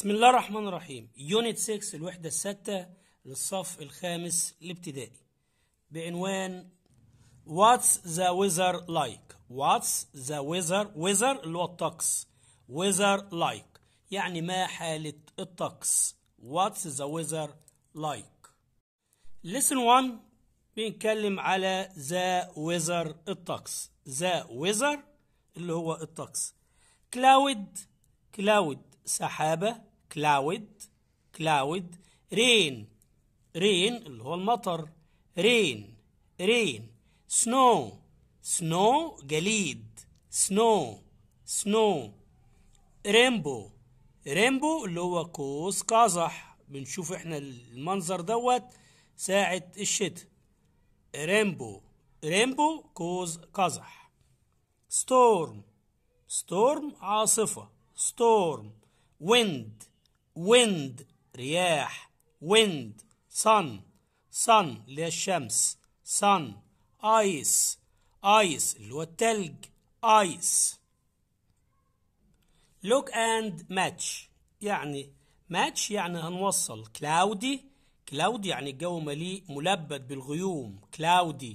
بسم الله الرحمن الرحيم يونت 6 الوحدة الستة للصف الخامس الابتدائي بعنوان What's the weather like What's the weather weather اللي هو الطقس weather like يعني ما حالة الطقس What's the weather like Lesson 1 بنتكلم على the weather الطقس the weather اللي هو الطقس cloud cloud سحابة كلاود كلاود رين رين اللي هو المطر رين رين سنو سنو جليد سنو سنو ريمبو ريمبو اللي هو قوس قزح بنشوف احنا المنظر دوت ساعة الشتاء ريمبو ريمبو قوس قزح ستورم ستورم عاصفة ستورم ويند wind رياح wind sun sun اللي هي الشمس sun ice ice اللي هو التلج ice look and match يعني match يعني هنوصل cloudy cloudy يعني الجو مليء ملبد بالغيوم cloudy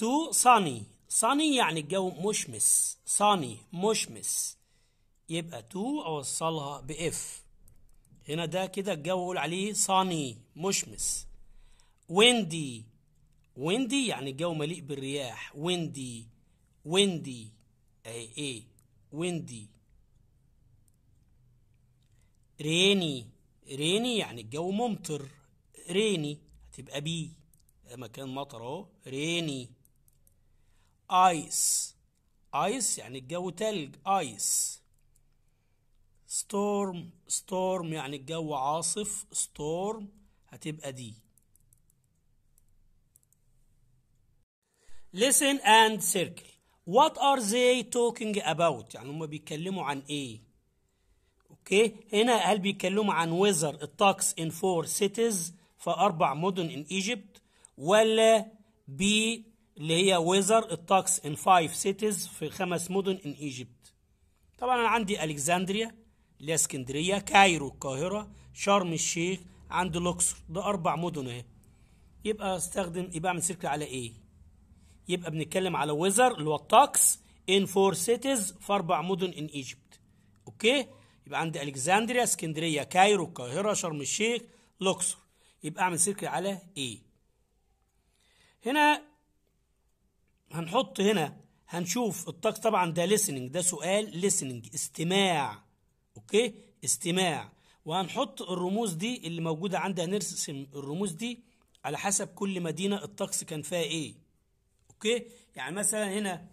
to sunny sunny يعني الجو مشمس sunny مشمس يبقى تو أوصلها بإف هنا ده كده الجو أقول عليه صاني مشمس ويندي ويندي يعني الجو مليء بالرياح ويندي ويندي أهي إيه ويندي ريني ريني يعني الجو ممطر ريني هتبقى بي مكان مطر اهو ريني ايس ايس يعني الجو تلج ايس ستورم ستورم يعني الجو عاصف ستورم هتبقى دي listen and circle what are they talking about يعني هما بيتكلموا عن ايه اوكي هنا هل بيتكلموا عن ويزر التاكس in four cities في اربع مدن in Egypt ولا بي اللي هي ويزر التاكس in five cities في خمس مدن in Egypt طبعا انا عندي الكسندريا الاسكندريه كايرو القاهره شرم الشيخ عند لوكسر ده اربع مدن اهي يبقى استخدم يبقى اعمل سيركل على ايه يبقى بنتكلم على ويزر اللي هو الطقس ان فور سيتيز في اربع مدن ان ايجيبت اوكي يبقى عندي الكسندريا اسكندريه كايرو القاهره شرم الشيخ لوكسر يبقى اعمل سيركل على ايه هنا هنحط هنا هنشوف الطقس طبعا ده ليسننج ده سؤال ليسننج استماع اوكي استماع وهنحط الرموز دي اللي موجودة عندها هنرسم الرموز دي على حسب كل مدينة الطقس كان فيها ايه اوكي يعني مثلا هنا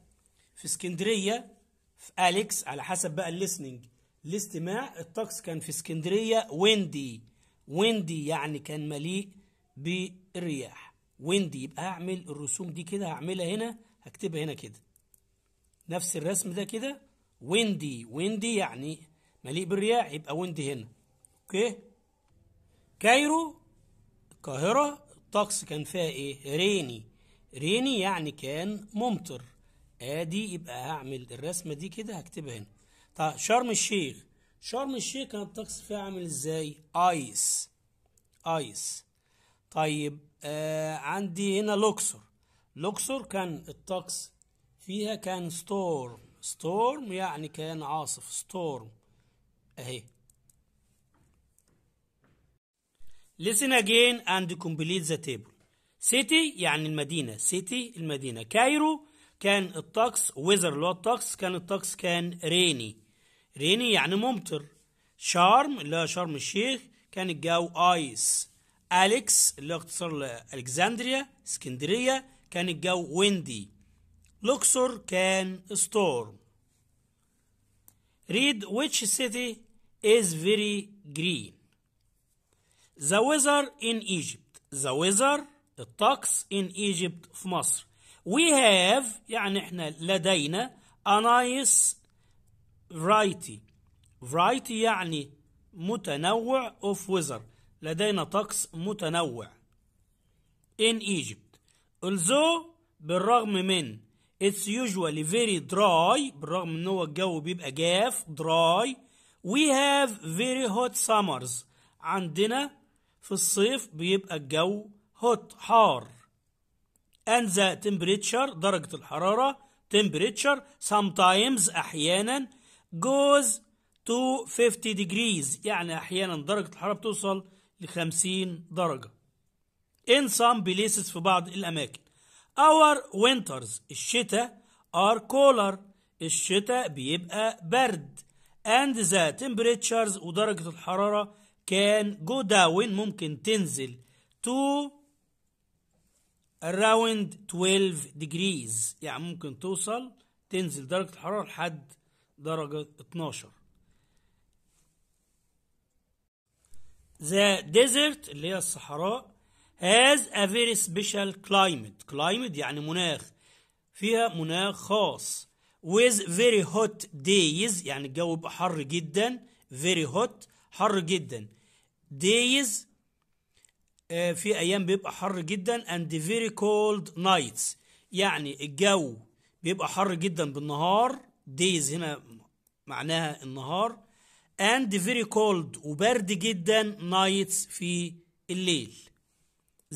في اسكندرية في أليكس على حسب بقى الليسننج الاستماع الطقس كان في اسكندرية ويندي ويندي يعني كان مليء بالرياح ويندي يبقى هعمل الرسوم دي كده هعملها هنا هكتبها هنا كده نفس الرسم ده كده ويندي ويندي يعني مليء بالرياح يبقى ويند هنا اوكي كايرو القاهرة الطقس كان فيها ايه ريني ريني يعني كان ممطر ادي يبقى هعمل الرسمة دي كده هكتبها هنا طيب شرم الشيخ شرم الشيخ كان الطقس فيها عامل ازاي ايس ايس طيب آه عندي هنا لوكسور لوكسور كان الطقس فيها كان ستورم ستورم يعني كان عاصف ستورم اهي listen again and complete the table city يعني المدينة city المدينة كايرو كان الطقس weather اللي هو الطقس كان الطقس كان ريني ريني يعني ممطر شارم اللي هو شرم الشيخ كان الجو ايس أليكس اللي هو اختصار لألكسندريا اسكندرية كان الجو ويندي لوكسور كان ستورم read which city is very green. The weather in Egypt. The weather الطقس in Egypt في مصر. We have يعني احنا لدينا a nice variety. Variety يعني متنوع of weather. لدينا طقس متنوع. In Egypt. Although بالرغم من It's usually very dry بالرغم ان هو الجو بيبقى جاف dry We have very hot summers عندنا في الصيف بيبقى الجو hot حار and the temperature درجة الحرارة temperature sometimes أحيانا goes to 50 degrees يعني أحيانا درجة الحرارة بتوصل ل 50 درجة in some places في بعض الأماكن our winters الشتاء are cooler الشتاء بيبقى برد and the temperatures ودرجة الحرارة can go down ممكن تنزل to around 12 degrees يعني ممكن توصل تنزل درجة الحرارة لحد درجة 12 The desert اللي هي الصحراء has a very special climate climate يعني مناخ فيها مناخ خاص with very hot days يعني الجو بيبقى حر جدا very hot حر جدا days في ايام بيبقى حر جدا and very cold nights يعني الجو بيبقى حر جدا بالنهار days هنا معناها النهار and very cold وبرد جدا nights في الليل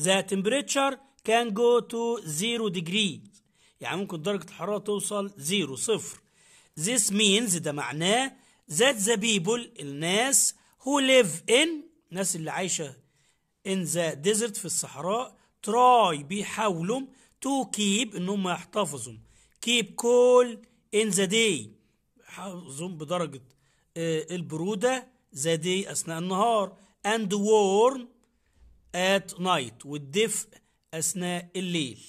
the temperature can go to zero degree يعني ممكن درجة الحرارة توصل زيرو صفر this means ده معناه that the people الناس who live in الناس اللي عايشة in the desert في الصحراء try بيحاولوا to keep ان هم يحتفظوا keep cool in the day يحافظوا بدرجة آه، البرودة the day أثناء النهار and warm at night والدفء أثناء الليل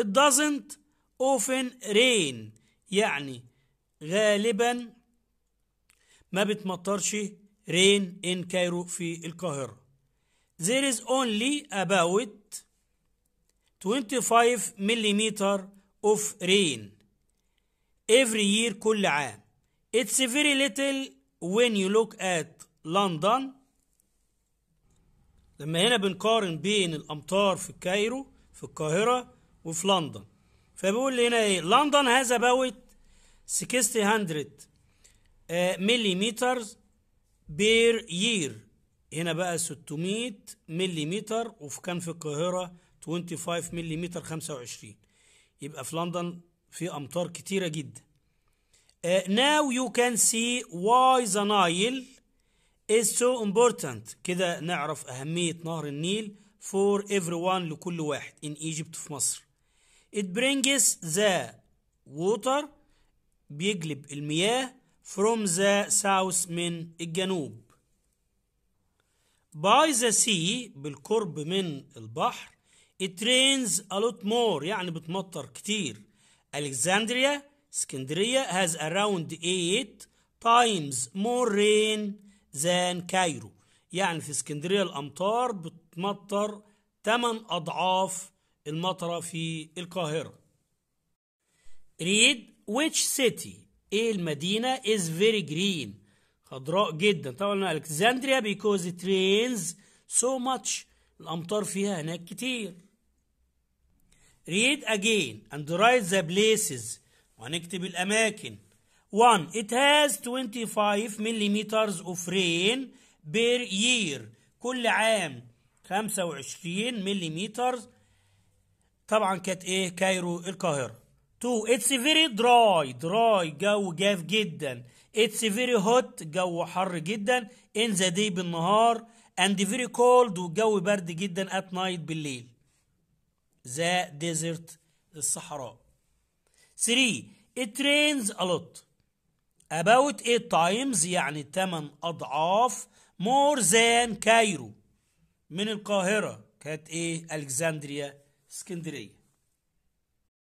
It doesn't often rain يعني غالبا ما بتمطرش rain in Cairo في القاهرة There is only about 25 millimeter of rain every year كل عام It's very little when you look at London لما هنا بنقارن بين الأمطار في الكايرو في القاهرة وفي لندن فبيقول لي هنا ايه لندن هاز اباوت 600 متر بير يير هنا بقى 600 متر وفي كان في القاهرة 25 متر 25 يبقى في لندن في أمطار كتيرة جدا ناو يو كان سي واي ذا نايل از سو امبورتنت كده نعرف أهمية نهر النيل فور ايفري وان لكل واحد in ايجيبت في مصر It brings the water بيجلب المياه from the south من الجنوب by the sea بالقرب من البحر it rains a lot more يعني بتمطر كتير Alexandria اسكندرية has around 8 times more rain than Cairo يعني في اسكندرية الأمطار بتمطر 8 أضعاف المطرة في القاهرة read which city ايه المدينة is very green خضراء جدا طبعا الكسندريا because it rains so much الأمطار فيها هناك كتير read again and write the places ونكتب الأماكن 1 it has 25 millimeters of rain per year كل عام 25 millimeters طبعا كانت ايه كايرو القاهره تو اتس فيري دراي دراي جو جاف جدا اتس فيري هوت جو حر جدا ان ذا دي بالنهار اند فيري كولد والجو برد جدا ات نايت بالليل ذا ديزرت الصحراء 3 ات رينز a lot about 8 times يعني 8 اضعاف more than كايرو من القاهره كانت ايه الكسندريا اسكندريه